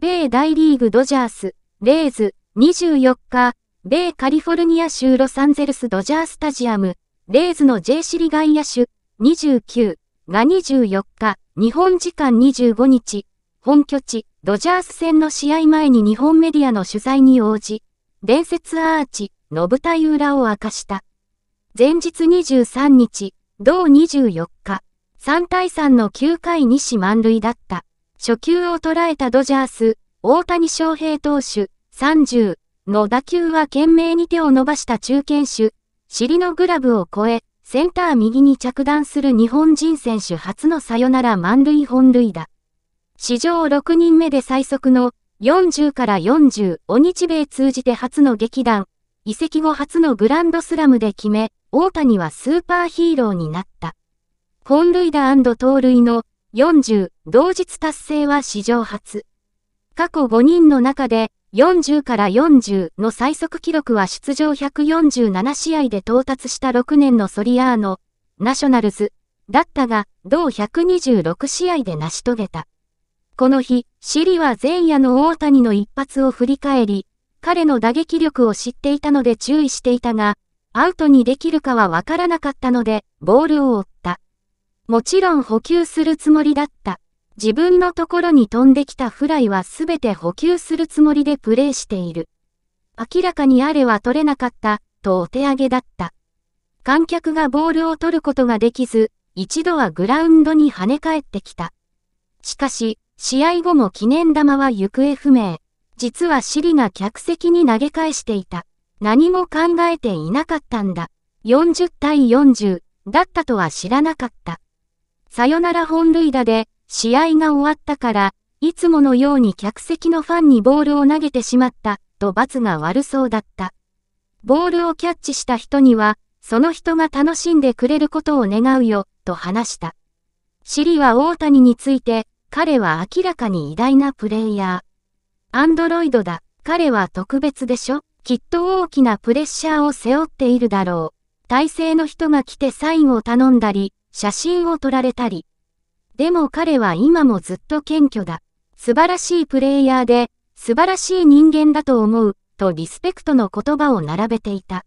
米大リーグドジャース、レイズ、24日、米カリフォルニア州ロサンゼルスドジャースタジアム、レイズの J シリ外野手、29が24日、日本時間25日、本拠地、ドジャース戦の試合前に日本メディアの取材に応じ、伝説アーチの舞台裏を明かした。前日23日、同24日、3対3の9回2死満塁だった。初球を捉えたドジャース、大谷翔平投手、30の打球は懸命に手を伸ばした中堅手、尻のグラブを越え、センター右に着弾する日本人選手初のサヨナラ満塁本塁打。史上6人目で最速の40から40を日米通じて初の劇団、移籍後初のグランドスラムで決め、大谷はスーパーヒーローになった。本塁打盗塁の40同日達成は史上初。過去5人の中で40から40の最速記録は出場147試合で到達した6年のソリアーノ、ナショナルズ、だったが、同126試合で成し遂げた。この日、シリは前夜の大谷の一発を振り返り、彼の打撃力を知っていたので注意していたが、アウトにできるかはわからなかったので、ボールを追った。もちろん補給するつもりだった。自分のところに飛んできたフライはすべて補給するつもりでプレーしている。明らかにあれは取れなかった、とお手上げだった。観客がボールを取ることができず、一度はグラウンドに跳ね返ってきた。しかし、試合後も記念玉は行方不明。実はシリが客席に投げ返していた。何も考えていなかったんだ。40対40だったとは知らなかった。さよなら本塁打で、試合が終わったから、いつものように客席のファンにボールを投げてしまった、と罰が悪そうだった。ボールをキャッチした人には、その人が楽しんでくれることを願うよ、と話した。シリは大谷について、彼は明らかに偉大なプレイヤー。アンドロイドだ。彼は特別でしょきっと大きなプレッシャーを背負っているだろう。体制の人が来てサインを頼んだり、写真を撮られたり。でも彼は今もずっと謙虚だ。素晴らしいプレイヤーで、素晴らしい人間だと思う、とリスペクトの言葉を並べていた。